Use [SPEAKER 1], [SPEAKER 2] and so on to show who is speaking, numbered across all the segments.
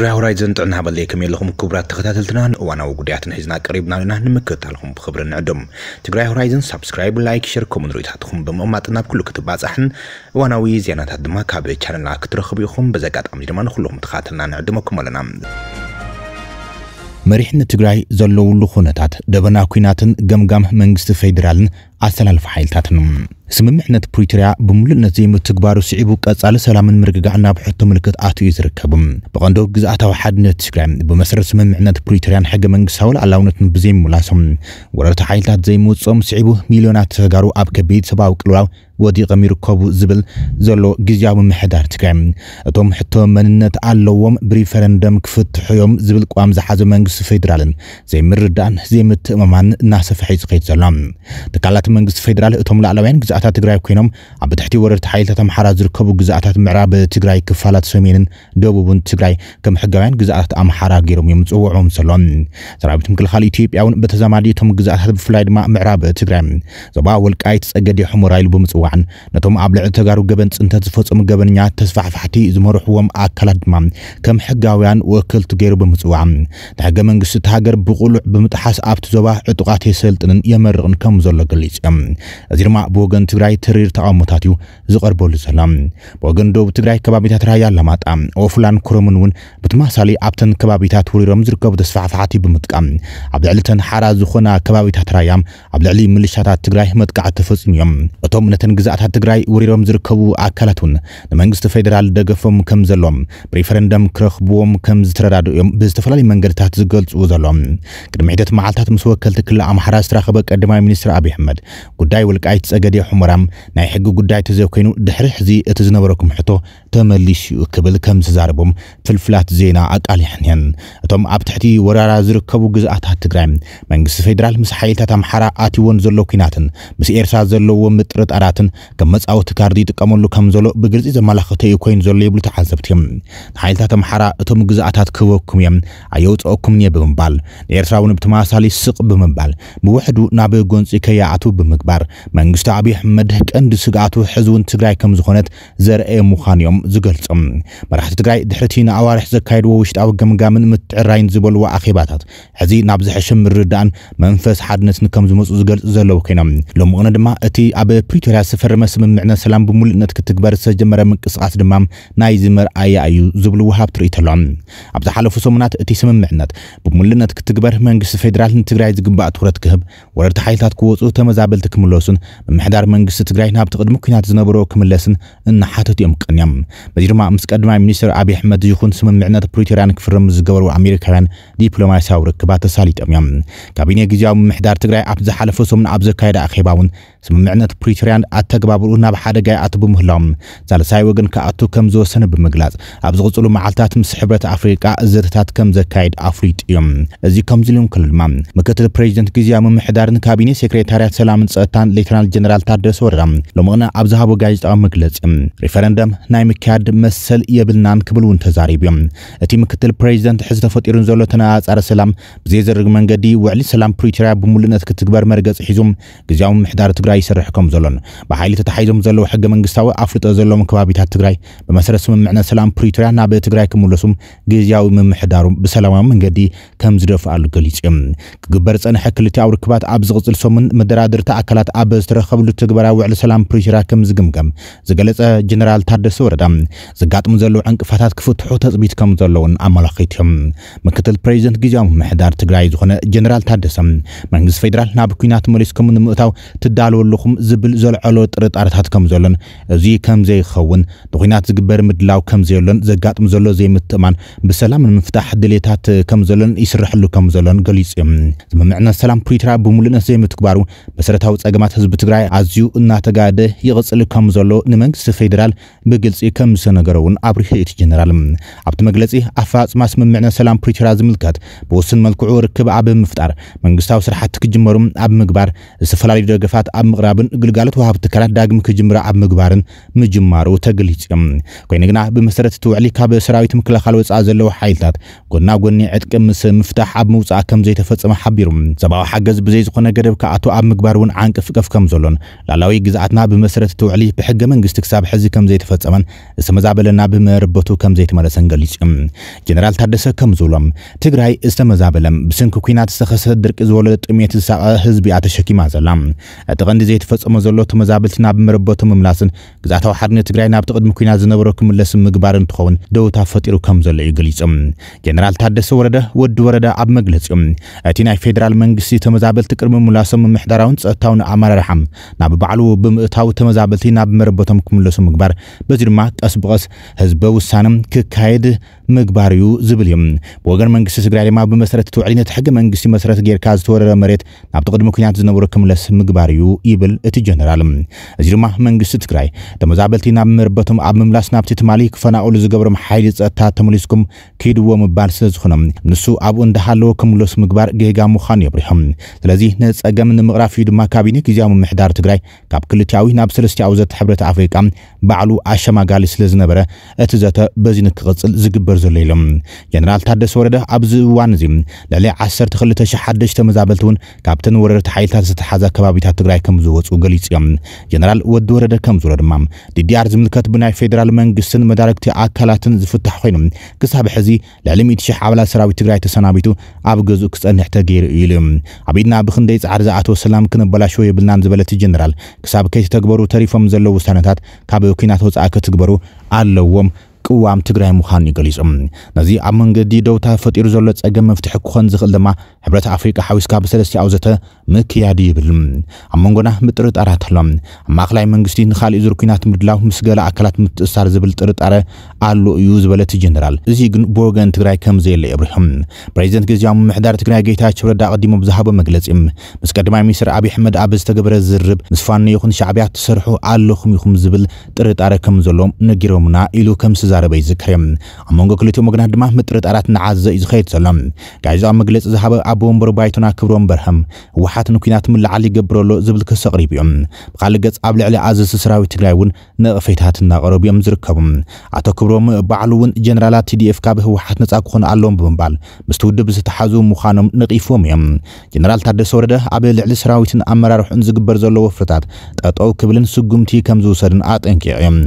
[SPEAKER 1] ትግራይ ሆራይዘን ጥዕና በለየ ከመይ ኣለኹም ክቡራት ተኸታተልትናን እዋናዊ ጉዳያትን ሒዝና ቀሪብና ኣለና ንምክታልኹም ብክብሪ ንዕዶም ትግራይ ሆራይዘን ሳብስክራይብ ላይክ ሸር ከምኡ ንሪኢታትኹም ብምቕማጥ ናብ ኩሉ ክትባፃሕን እዋናዊ ዜናታት ድማ ካብ ቻነልና ክትረኽቡ ኢኹም በዚ ድማ ንኩልኩም ተኸታተልና ንዕድመኩም ኣለና መሪሕነት ትግራይ ዘለውሉ ኩነታት ደበና ኩናትን ገምጋም መንግስቲ ፌደራልን ኣሰላልፈ ሓይልታትን ስምምዕነት ፕሪቶርያ ብምሉእነት ዘይምትግባሩ ስዒቡ ቀጻሊ ሰላምን ምርግጋእን ናብ ሕቶ ምልክት ኣትዩ እዩ ዝርከቡ ብቐንዶ ግዝኣታዊ ሓድነት ትግራይ ብመሰረት ስምምዕነት ፕሪቶርያን ሕገ መንግስታዊ ኣላውነትን ብዘይምምላሶም ወረርቲ ሓይልታት ዘይምውፅኦም ስዒቡ ሚልዮናት ተጋሩ ኣብ ከቢድ ሰብኣዊ ቅልውላው ወዲቖም ይርከቡ ዝብል ዘሎ ግዜያዊ ምሕዳር ትግራይ እቶም ሕቶ መንነት ኣለዎም ብሪፈረንደም ክፍትሑ እዮም ዝብል ቋም ዝሓዘ መንግስቲ ፌደራልን ዘይምርዳእን ዘይምትእመማን እናሰፍሐ እዩ ዝኸይድ ዘሎ ትካላት መንግስቲ ፌደራል እቶም ላዕለውያን ግዛኣታት ትግራይ ኮይኖም ኣብ ትሕቲ ወረርቲ ሓይልታት ኣምሓራ ዝርከቡ ግዛኣታት ምዕራብ ትግራይ ክፋላት ሰሜንን ደቡብን ትግራይ ከም ሕጋውያን ግዛኣታት ኣምሓራ ገይሮም እዮም ዝፅውዑም ዘሎ ሰራዊት ምክልኻል ኢትዮጵያ እውን በተዛማዲ እቶም ግዛኣታት ብፍላይ ድማ ምዕራብ ትግራይ ዞባ ወልቃይት ፀገዴ ሕሙራ ኢሉ ብምፅዋዕ ምፅዋዕን ነቶም ኣብ ልዕሊ ተጋሩ ገበን ፅንተት ዝፈፀሙ ገበንኛት ተስፋሕፋሕቲ ዝመርሕዎም ኣካላት ድማ ከም ሕጋውያን ወክልቲ ገይሩ ብምፅዋዕ ንሕገ መንግስቲ እቲ ሃገር ብቕሉዕ ብምጥሓስ ኣብቲ ዞባ ዕጡቃት የሰልጥንን የመርቕን ከም ዘሎ ገሊፅ እዮም እዚ ድማ ብወገን ትግራይ ተሪር ተቃውሞታት እዩ ዝቐርበሉ ዘሎ ብወገን ደቡብ ትግራይ ከባቢታት ራያ ኣላማጣ ኦፍላን ኩረምን እውን ብተመሳሊ ኣብተን ከባቢታት ውሪሮም ዝርከቡ ተስፋሕፋሕቲ ብምጥቃም ኣብ ልዕሊ ተን ሓራ ዝኾና ከባቢታት ራያ ኣብ ልዕሊ ምልሻታት ትግራይ መጥቃዕ ተፈፂሙ እዮም እቶም ነተን ግዛኣታት ትግራይ ውሪሮም ዝርከቡ ኣካላት እውን ንመንግስቲ ፌደራል ደገፎም ከም ዘሎም ብሪፈረንደም ክረኽብዎም ከም ዝተረዳድኡ እዮም ብዝተፈላለዩ መንገድታት ዝገልፅዎ ዘሎም ቅድሚ ሒደት መዓልትታት ምስ ወከልቲ ክልል ኣምሓራ ዝተራኸበ ቀዳማይ ሚኒስትር ኣብዪ ኣሕመድ ጉዳይ ወልቃይት ፀገዴ ሑመራም ናይ ሕጊ ጉዳይ ኮይኑ ድሕሪ ሕዚ እቲ ዝነበረኩም ሕቶ ተመሊሽ ተመሊሽኡ ክብል ከም ዝዛረቦም ፍልፍላት ዜና ኣቃሊሐን እየን እቶም ኣብ ትሕቲ ወራራ ዝርከቡ ግዝኣታት ትግራይ መንግስቲ ፌደራል ምስ ሓይልታት ኣምሓራ ኣትይዎን ዘሎ ኩናትን ምስ ኤርትራ ዘለዎ ምጥርጣራትን ከም መፃወቲ ካርዲ ይጥቀመሉ ከም ዘሎ ብግልፂ ዘመላኽተ እዩ ኮይኑ ዘሎ ይብሉ ተዓዘብቲ ንሓይልታት ኣምሓራ እቶም ግዛኣታት ክህበኩም እዮም ኣየውፅአኩምን እየ ብምባል ንኤርትራ እውን ብተመሳሳሊ ስቕ ብምባል ብውሕዱ ናብ ጎንፂ ከያኣቱ ብምግባር መንግስቲ ኣብዪ ኣሕመድ ቀንዲ ስጋኣቱ ሕዚ እውን ትግራይ ከም ዝኾነት ዘርአየ ምዃን እዮም ዝገልጾም መራሕቲ ትግራይ ድሕርቲ ንኣዋርሒ ዘካየድዎ ውሽጣዊ ገምጋምን ምትዕራይን ዝበልዎ ኣኼባታት ሕዚ ናብ ዝሐሸ ምርዳእን መንፈስ ሓድነትን ከም ዝመፁ ዝገልጽ ዘለዉ ኮይኖም ሎሚ ቕነ ድማ እቲ ኣብ ፕሪቶርያ ዝተፈረመ ስምምዕነ ሰላም ብምሉእነት ክትግበር ዝተጀመረ ምንቅስቃስ ድማ ናይ ዝመርኣያ እዩ ዝብሉ ውሃብ ትርኢት ኣሎ ኣብ ዝሓለፉ ሰሙናት እቲ ስምምዕነት ብምሉእነት ክትግበር መንግስቲ ፌደራል ንትግራይ ዝግባእ ትኩረት ክህብ ወረርቲ ሓይልታት ክወፁ ተመዛበልቲ ክምለሱን ምምሕዳር መንግስቲ ትግራይ ናብቲ ቅድሚ ኩናት ዝነበሮ ክምለስን እናሓተት እዮም ቀንዮም በዚ ድማ ምስ ቀድማይ ሚኒስትር ኣብዪ ኣሕመድ ዝኹን ስምምዕነት ፕሪቶርያን ክፍርም ዝገበሩ ኣሜሪካውያን ዲፕሎማስያዊ ርክባት ተሳሊጦም እዮም ካቢነ ግዜያዊ ምምሕዳር ትግራይ ኣብ ዝሓለፈ ሰሙን ኣብ ዘካየደ ኣኼባ እውን ስምምዕነት ፕሪቶርያን ኣተገባብርኡ ናብ ሓደጋ ይኣቱ ብምህሎም ሳልሳይ ወገን ክኣቱ ከም ዝወሰነ ብምግላጽ ኣብ ዝቕጽሉ መዓልትታት ምስ ሕብረት ኣፍሪቃ ዝርታት ከም ዘካየድ ኣፍሊጡ እዮም እዚ ከምዚ ኢሉ ከሎ ድማ ምክትል ፕሬዚደንት ግዜያዊ ምምሕዳርን ካቢኔ ሴክሬታርያት ሰላምን ፀጥታን ሌተናል ጀነራል ታደሰ ወረዳ ሎሚ ቅነ ኣብ ዝሃቦ ጋዜጣዊ መግለፂ ሪፈረንደም ናይ ምክያድ መሰል የብልናን ክብል እውን ተዛሪቡ እዮም እቲ ምክትል ፕሬዚደንት ሕዚ ተፈጢሩን ዘሎ ተነጻጻረ ሰላም ብዘይዘርግ መንገዲ ውዕሊ ሰላም ፕሪቶርያ ብምሉእነት ክትግበር መርገፂ ሒዙ ግዜያዊ ምምሕዳር ትግራይ ይሰርሕ ከም ዘሎን ብሓይሊ ተታሒዞም ዘለዉ ሕገ መንግስታዊ ኣፍልጦ ዘለዎም ከባቢታት ትግራይ ብመሰረት ስምምዕነት ሰላም ፕሪቶርያ ናብ ትግራይ ክምለሱም ግዜያዊ ምምሕዳሩ ብሰላማዊ መንገዲ ከም ዝደፍኣሉ ገሊጹ እዩ ክግበር ፀንሐ ክልቲያው ርክባት ኣብ ዝቕፅል ሰሙን መደራድርቲ ኣካላት ኣብ ዝተረኸብሉ ትግበራዊ ውዕሊ ሰላም ፕሪቶርያ ከም ዝግምገም ዝገለፀ ጀነራል ታደሰ ወረዳ ዘጋጥሙ ዘለዉ ዕንቅፋታት ክፍትሑ ተፅቢት ከም ዘለውን ኣመላኺት እዮም ምክትል ፕሬዚደንት ግዜያዊ ምምሕዳር ትግራይ ዝኾነ ጀነራል ታደሰ መንግስቲ ፌደራል ናብ ኩናት መሊስኩም ንምእታው ትዳልወለኹም ዝብል ዘልዐሎ ዘሎ ጥርጣርታት ከም ዘሎን እዚ ከም ዘይኸውን ንኩናት ዝግበር ምድላው ከም ዘየሎን ዘጋጥም ዘሎ ዘይምትእማን ብሰላም ንምፍታሕ ድሌታት ከም ዘሎን ይስርሐሉ ከም ዘሎን ገሊጹ እዮም ስምምዕነት ሰላም ፕሪትራ ብምሉእነት ዘይምትግባሩ መሰረታዊ ፀገማት ህዝቢ ትግራይ ኣዝዩ እናተጋደ ይቕፅል ከም ዘሎ ንመንግስቲ ፌደራል ብግልፂ ከም ዝተነገረ እውን ኣብሪህ እቲ ጀነራል ኣብቲ መግለፂ ኣፈፃፅማ ስምምዕነት ሰላም ፕሪትራ ዝምልከት ብውስን መልክዑ ርክብ ኣብ ምፍጣር መንግስታዊ ስራሕቲ ክጅመሩ ኣብ ምግባር ዝተፈላለዩ ደገፋት ኣብ ምቕራብን ግልጋሎት ወሃብቲ ትካላት ዳግም ክጅምራ ኣብ ምግባርን ምጅማሩ ተገሊፅም ኮይኑ ግና ብመሰረት እቲ ውዕሊ ካብ ሰራዊት ምክልኻል ወፃኢ ዘለዎ ሓይልታት ጎና ጎኒ ዕጥቂ ምስ ምፍታሕ ኣብ ምውፃእ ከም ዘይተፈፀመ ሓቢሩ ሰብኣዊ ሓገዝ ብዘይ ዝኾነ ገደብ ከኣቶ ኣብ ምግባር እውን ዓንቅፍቀፍ ከም ዘሎን ላላዊ ግዝኣትና ብመሰረት እቲ ውዕሊ ብሕገ መንግስቲ ክሳብ ሕዚ ከም ዘይተፈፀመን ዝተመዛበለና ብመርበቱ ከም ዘይተመለሰን ገሊፅ ጀነራል ታደሰ ከም ዝብሎም ትግራይ ዝተመዛበለ ብስንኪ ኩናት ዝተኸሰተ ድርቂ ዝበለ ጥሜት ዝሳቐ ህዝቢ እያ ተሸኪማ ዘላ እቲ ቀንዲ ዘይተፈፀሞ ዘሎ ተመዛበ ናብ ብመረበቶም ምምላስን ግዛታዊ ሓድነት ትግራይ ናብቲ ቅድሚ ኩናት ዝነበሮ ክምለስ ምግባር እንትኸውን ደውታ ፈጢሩ ከም ዘሎ እዩ ገሊጹ ጀነራል ታደሰ ወረደ ወዲ ወረደ ኣብ መግለፂ እቲ ናይ ፌደራል መንግስቲ ተመዛበልቲ ቅድሚ ምምላሶም ምሕዳራውን ፀጥታውን ኣመራርሓ ናብ ባዕሉ ብምእታዊ ተመዛበልቲ ናብ መረበቶም ክምለሱ ምግባር በዚ ድማ ቀስ ብቐስ ህዝበ ውሳነም ክካየድ ምግባር እዩ ዝብል እዩ ብወገን መንግስቲ ትግራይ ድማ ብመሰረት እቲ ሕጊ መንግስቲ መሰረት ጌርካ ዝተወረረ መሬት ናብቲ ቅድሚ ኩናት ዝነብሩ ክምለስ ምግባር እዩ ይብል እቲ ጀነራል እዚ ድማ መንግስቲ ትግራይ ተመዛበልቲ ናብ መርበቶም ኣብ ምምላስ ናብቲ ትማሊ ክፈናቀሉ ዝገብሮም ሓይሊ ፀጥታ ተመሊስኩም ከይድዎ ምባል ስለ ዝኾነ ንሱ ኣብኡ እንዳሃለዎ ክምለሱ ምግባር ጌጋ ምዃኑ የብሪሖም ስለዚ ንፀገም ንምቕራፍ እዩ ድማ ካቢነ ግዜዊ ምምሕዳር ትግራይ ካብ ክልትያዊ ናብ ሰለስትያዊ ዘተ ሕብረት ኣፍሪቃ ባዕሉ ኣሸማጋሊ ስለ ዝነበረ እቲ ዘተ በዚ ንክቕፅል ዝግበር ዘሎ ኢሎም ጀነራል ታደሰ ወረደ ኣብዚ እዋን እዚ ልዕሊ 12000 ሓደሽቲ ተመዛበልቲ እውን ካብተን ወረርቲ ሓይልታት ዝተሓዘ ከባቢታት ትግራይ ከም ዝወፁ ገሊጹ እዮም ጀነራል ወዲ ወረደ ከም ዝብሎ ድማ ዲዲኣር ዝምልከት ብናይ ፌደራል መንግስትን መዳረግቲ ኣካላትን ዝፍታሕ ኮይኑ ክሳብ ሕዚ ልዕሊ 1000 ኣባላት ሰራዊት ትግራይ ተሰናቢቱ ኣብ ገዝኡ ክፀንሕ ተገይሩ ኢሉ ኣብ ኢድና ብክንደይ ፃዕሪ ዝኣተወ ሰላም ክነበላሸው የብልናን ዝበለቲ ጀነራል ክሳብ ከይተተግበሩ ተሪፎም ዘለዉ ውሳነታት ካብ ኩናት ወፃኢ ክትግበሩ ኣለዎም ቅዋም ትግራይ ምዃኑ ይገሊጹ ነዚ ኣብ መንገዲ ደውታ ፈጢሩ ዘሎ ጸገም መፍትሒ ክኾን ዝኽእል ድማ ሕብረት ኣፍሪቃ ሓዊስካ ብሰለስቲኣው ኣውዘተ ምክያድ ይብል ኣብ መንጎና ምጥርጣራት ኣሎ ኣብ ማእኸላይ መንግስቲ ንኻልእ ዙር ኩናት ምድላው ምስ ገለ ኣካላት ምትእሳር ዝብል ጥርጣረ ኣሎ እዩ ዝበለት ጀነራል እዚ ግን ብወገን ትግራይ ከምዘየለ የብርሁ ፕሬዚደንት ግዜያዊ ምምሕዳር ትግራይ ጌታቸው ረዳ ኣቐዲሞ ብዝሃቦ መግለፂ ምስ ቀዳማይ ሚኒስትር ኣብዪ ኣሕመድ ኣብ ዝተገበረ ዝርብ ምስ ፋኖ ይኹን ሻዕብያ ትሰርሑ ኣለኹም ይኹም ዝብል ጥርጣረ ከም ዘለዎም ነጊሮምና ኢሉ ከምስ ክዛረበ ይዝክር ኣብ መንጎ ክልቲኦም ወገናት ድማ ምጥርጣራት ጣራት ንዓዘ እዩ ዝኸይድ ዘሎ ጋዜጣዊ መግለፂ ዝሃበ ኣቦ ወንበር ባይቶና ክብሮ ንበርሃም ህወሓት ንኩናት ምልዓል ይገብረሎ ዝብል ክስ ኣቕሪቡ እዮም ብካልእ ገጽ ኣብ ልዕሊ ኣዘዚ ሰራዊት ትግራይ እውን ነቕፌታት እናቐረቡ እዮም ዝርከቡ ኣቶ ክብሮም ባዕሉ እውን ጀነራላት ቲዲኤፍ ካብ ህወሓት ነፃ ክኾኑ ኣለዎም ብምባል ምስቲ ውድብ ዝተሓዙ ምዃኖም ነቒፎም እዮም ጀነራል ታደሰ ወረደ ኣብ ልዕሊ ሰራዊትን ኣመራርሑን ዝግበር ዘሎ ወፍርታት ጠጠው ክብልን ስጉምቲ ከም ዝውሰድን ኣጠንቂቕ እዮም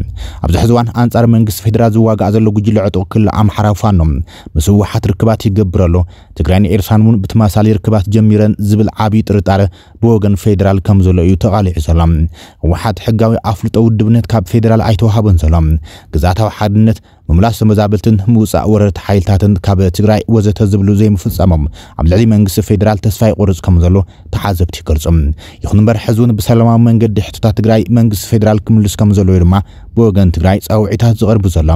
[SPEAKER 1] ኣብዚ ሕዚ እዋን ኣንጻር መንግስቲ ፌደራል ዝዋጋእ ዘሎ ጉጅለ ዕጡ ክል ኣምሓራ ፋኖ ምስ ውሓት ርክባት ይገብረሎ ትግራይን ኤርትራን እውን ብተመሳሳሊ ርክባት ጀሚረን ዝብል ዓብዪ ጥርጣረ ብወገን ፌደራል ከም ዘሎ እዩ ተቓሊዑ ዘሎ ውሓት ሕጋዊ ኣፍልጦ ውድብነት ካብ ፌደራል ኣይተዋሃቦን ዘሎ ግዛታዊ ሓድነት ምምላስ ተመዛበልትን ምውፃእ ወረርቲ ሓይልታትን ካብ ትግራይ ወዘተ ዝብሉ ዘይምፍፀሞም ኣብ ልዕሊ መንግስቲ ፌደራል ተስፋ ይቆርፅ ከም ዘሎ ተሓዘብቲ ይገልጹ ይኹን እምበር ሕዚ እውን ብሰላማዊ መንገዲ ሕቶታት ትግራይ መንግስቲ ፌደራል ክምልስ ከም ዘለዎ ድማ ብወገን ትግራይ ፃውዒታት ዝቐርቡ ዘሎ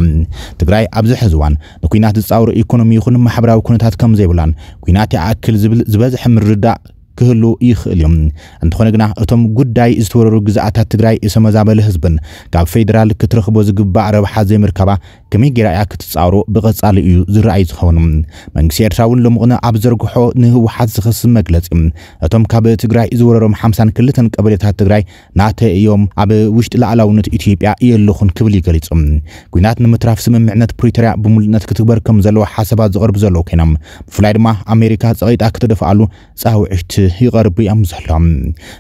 [SPEAKER 1] ትግራይ ኣብዚ ሕዚ እዋን ንኩናት ዝፃውሩ ኢኮኖሚ ይኹን ማሕበራዊ ኩነታት ከም ዘይብላን ኩናት ይኣክል ዝብል ዝበዝሐ ምርድዳእ ክህሉ ይኽእል እዮም እንተኾነ ግና እቶም ጉዳይ ዝተወረሩ ግዛኣታት ትግራይ እሰመዛበለ ህዝብን ካብ ፌደራል ክትረኽቦ ዝግባእ ረብሓ ዘይምርከባ ከመይ ጌራ እያ ክትፃሮ ብቐፃሊ እዩ ዝረኣይ ዝኸውን መንግስቲ ኤርትራ እውን ሎምቕነ ኣብ ዘርግሖ ንህወሓት ዝኽስም መግለፂ እቶም ካብ ትግራይ ዝወረሮም 52 ቀበሌታት ትግራይ ናተ እዮም ኣብ ውሽጢ ላዕላውነት ኢትዮጵያ የለኹን ክብል ይገሊጹ ኩናት ንምትራፍ ስምምዕነት ፕሪቶርያ ብሙሉእነት ክትግበር ከም ዘለዎ ሓሳባት ዝቐርቡ ዘለዉ ኮይኖም ብፍላይ ድማ ኣሜሪካ ፀቒጣ ክትደፍኣሉ ፃውዒት ይቐርቡ እዮም ዘሎም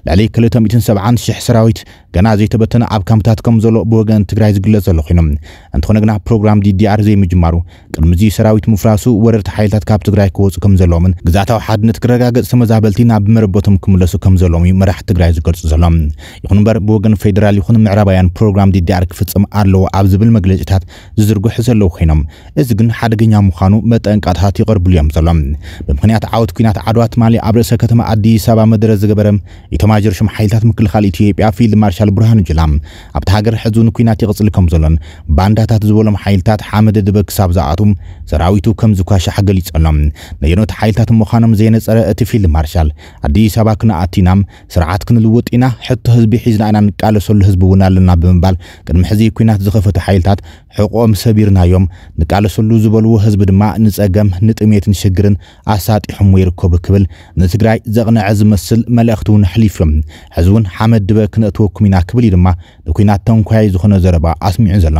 [SPEAKER 1] ልዕሊ 270,000 ሰራዊት ገና ዘይተበተነ ኣብ ካምፕታት ከም ዘሎ ብወገን ትግራይ ዝግለጽ ዘሎ ኮይኖም እንትኾነ ግና ፕሮ ፕሮግራም ዲዲኣር ዘይምጅማሩ ቅድሚዚ ሰራዊት ምፍራሱ ወረርቲ ሓይልታት ካብ ትግራይ ክወፁ ከም ዘለዎምን ግዛታዊ ሓድነት ክረጋገፅ ተመዛበልቲ ናብ መረበቶም ክምለሱ ከም ዘለዎም እዩ መራሕቲ ትግራይ ዝገልፁ ዘሎም ይኹን እምበር ብወገን ፌደራል ይኹን ምዕራባውያን ፕሮግራም ዲዲኣር ክፍፅም ኣለዎ ኣብ ዝብል መግለጺታት ዝዝርግሑ ዘለዉ ኮይኖም እዚ ግን ሓደገኛ ምዃኑ መጠንቃታት ይቐርብሉ እዮም ዘሎም ብምክንያት ዓወት ኩናት ዓድዋ ትማሊ ኣብ ርእሰ ከተማ ኣዲስ ኣበባ መደረ ዝገበረ ኢቶማጀር ሽም ሓይልታት ምክልኻል ኢትዮጵያ ፊልድ ማርሻል ብርሃኑ ጁላ ኣብቲ ሃገር ሕዙን ኩናት ይቕፅል ከም ዘሎን ባንዳታት ዝበሎም ሓይልታት ሓመደ ድበ ክሳብ ዝኣቱም ሰራዊቱ ከም ዝኳሻሕ ገሊጸሎም ነየኖት ሓይልታት ምዃኖም ዘየነፀረ እቲ ፊልድ ማርሻል ኣዲስ ኣበባ ክነኣቲናም ስርዓት ክንልውጥ ኢና ሕቶ ህዝቢ ሒዝና ኢና ንቃለሰሉ ህዝቢ እውን ኣለና ብምባል ቅድሚ ሕዚ ኩናት ዝኸፈቱ ሓይልታት ሕቆም ሰቢርናዮም ንቃልሰሉ ዝበልዎ ህዝቢ ድማ ንጸገም ንጥሜትን ሽግርን ኣሳጢሖሞ ይርከቡ ክብል ንትግራይ ዘቕንዐ ዝመስል መልእኽቲ እውን ኣሕሊፍ እዮም ሕዚ እውን ሓመድ ድበ ክነእትወኩም ኢና ክብል እዩ ድማ ንኩናት ተንኳያይ ዝኾነ ዘረባ ኣስሚዑ ዘሎ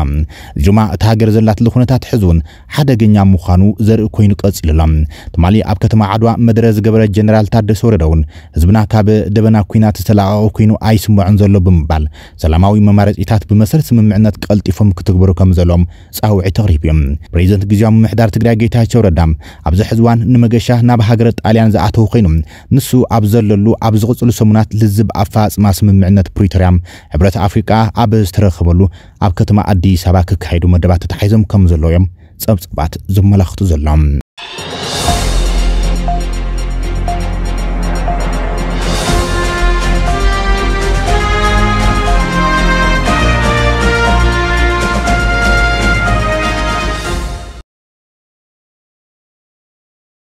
[SPEAKER 1] ጁማ እቲ ሃገር ዘላትሉ ኩነታት ሕዚ እውን ሓደገኛ ምዃኑ ዘርኢ ኮይኑ ቀጺሉ ኣሎ ትማሊ ኣብ ከተማ ዓድዋ መድረ ዝገበረ ጀነራል ታደሰ ወረደ እውን ህዝብና ካብ ደበና ኩናት ዝተለቐቐ ኮይኑ ኣይስምዖን ዘሎ ብምባል ሰላማዊ መማረፂታት ብመሰረት ስምምዕነት ቀልጢፎም ክትግበሩ ከም ዘሎም ፃውዒ ተቕሪቡ እዮም ፕሬዚደንት ግዜያዊ ምምሕዳር ትግራይ ጌታቸው ረዳ ኣብዚ ሕዚ እዋን ንመገሻ ናብ ሃገረ ጣልያን ዝኣተው ኮይኑ ንሱ ኣብ ዘለሉ ኣብ ዝቕፅሉ ሰሙናት ልዝብ ኣፋፅማ ስምምዕነት ፕሪቶርያ ሕብረት ኣፍሪቃ ኣብ ዝተረኸበሉ ኣብ ከተማ ኣዲስ ኣበባ ክካየዱ መደባት ተታሒዞም ከም ዘለዎ እዮም ፀብፀባት ዘመላኽቱ ዘሎም